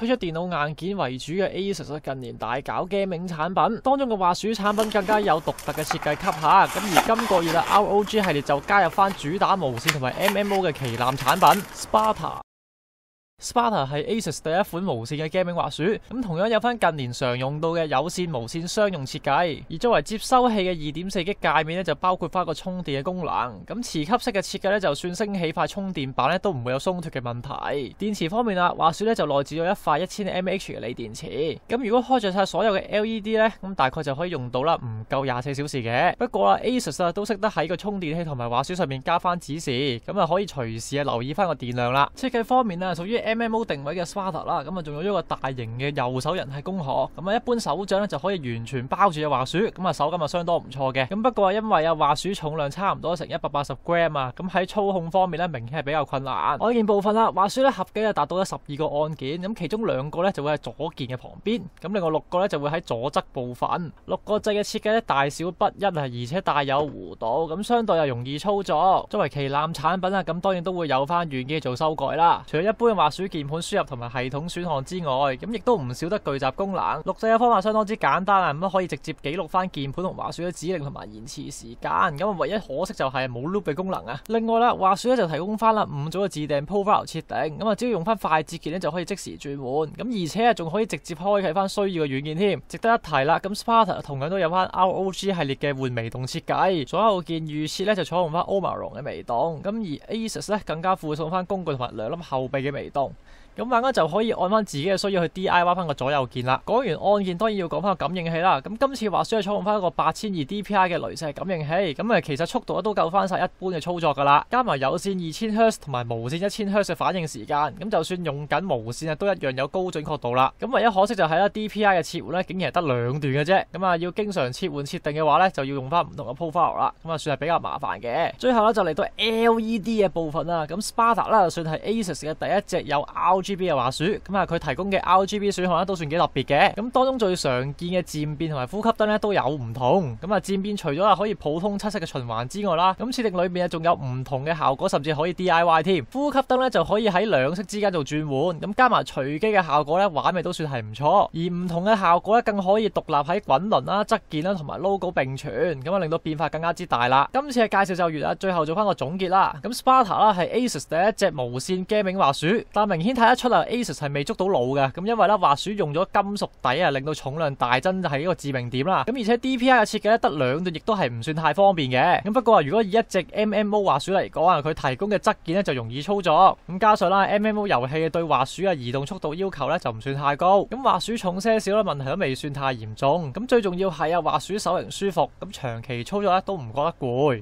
推出電腦硬件為主嘅 a s u s 近年大搞 g a m i n g 產品，當中嘅畫鼠產品更加有獨特嘅設計級下。咁而今個月嘅 r o g 系列就加入翻主打無線同埋 M.M.O. 嘅旗艦產品 Sparta。Sparta 係 Asus 第一款無線嘅 gaming 滑鼠，咁同樣有翻近年常用到嘅有線無線商用設計。而作為接收器嘅二点四 G 介面咧，就包括翻個充電嘅功能。咁磁吸式嘅設計咧，就算升起塊充電板咧，都唔會有鬆脱嘅問題。電池方面啊，滑鼠咧就内置咗一塊一千 mAh 嘅鋰電池。咁如果開着晒所有嘅 LED 咧，咁大概就可以用到啦，唔夠廿四小時嘅。不過啊，Asus 啊都識得喺個充電器同埋滑鼠上面加翻指示，咁啊可以隨時啊留意翻個電量啦。設計方面啊，屬於。M M O 定位嘅 Swatter 啦，咁啊仲有一个大型嘅右手人系攻壳，咁啊一般手掌咧就可以完全包住只滑鼠，咁啊手感啊相当唔错嘅，咁不过因为啊滑鼠重量差唔多成一百八十 gram 啊，咁喺操控方面咧明显系比较困难。按键部分啦，滑鼠咧合计啊达到咗十二个按键，咁其中两个咧就会喺左键嘅旁边，咁另外六个咧就会喺左侧部分，六个掣嘅设计咧大小不一啊，而且带有弧度，咁相对又容易操作。作为旗舰产品啊，咁当然都会有翻元件做修改啦，除咗一般鼠。主键盘输入同埋系统选项之外，咁亦都唔少得聚集功能。录制嘅方法相当之简单啊，咁可以直接记录翻键盘同滑鼠嘅指令同埋延迟时间。咁啊，唯一可惜就系冇 loop 嘅功能啊。另外啦，滑鼠咧就提供翻啦五组嘅自定 profile 设定。咁啊，只要用翻快捷键咧就可以即时转换。咁而且啊，仲可以直接开启翻需要嘅软件添。值得一提啦，咁 Sparta 同样都有翻 ROG 系列嘅换微动设计。左右键预设咧就采用翻 Omaron 嘅微动。咁而 Asus 咧更加附送翻工具同埋两粒后备嘅微动。home 咁大家就可以按翻自己嘅需要去 DIY 翻个左右键啦。讲完按键，当然要讲翻个感应器啦。咁今次话需要操控翻一个八千二 d p i 嘅镭射感应器，咁啊其实速度都够翻晒一般嘅操作噶啦。加埋有线二千 h z 同埋无线一千 h z 嘅反应时间，咁就算用紧无线啊都一样有高准确度啦。咁唯一可惜就系啦 DPI 嘅切换咧，竟然系得两段嘅啫。咁啊要经常切换设定嘅话咧，就要用翻唔同嘅 profile 啦。咁啊算系比较麻烦嘅。最后咧就嚟到 LED 嘅部分啦。咁 Sparta 啦，算系 Asus 嘅第一只有 out。G B 嘅滑鼠咁啊，佢提供嘅 R G B 選項咧都算幾特別嘅。咁当中最常見嘅漸變同埋呼吸燈咧都有唔同。咁啊，漸變除咗可以普通七色嘅循環之外啦，咁设定裏面啊仲有唔同嘅效果，甚至可以 D I Y 添。呼吸燈咧就可以喺兩色之間做轉換。咁加埋隨機嘅效果咧玩面都算係唔錯。而唔同嘅效果咧更可以獨立喺滾輪啦、側键啦同埋 logo 並存，咁啊令到變化更加之大啦。今次嘅介紹就完啦，最後做翻個總結啦。咁 Sparta 啦係 Asus 第一隻無線 g a m i n g 滑鼠，但明顯睇。一出啊，Asus 系未捉到脑嘅，咁因为咧滑鼠用咗金属底啊，令到重量大增就系一个致命点啦。咁而且 DPI 嘅设计咧得两段，亦都系唔算太方便嘅。咁不过如果以一只 MMO 滑鼠嚟讲啊，佢提供嘅侧键咧就容易操作。咁加上啦，MMO 游戏对滑鼠嘅移动速度要求咧就唔算太高。咁滑鼠重些少啦，问题都未算太严重。咁最重要系啊，滑鼠手型舒服，咁长期操作咧都唔觉得攰。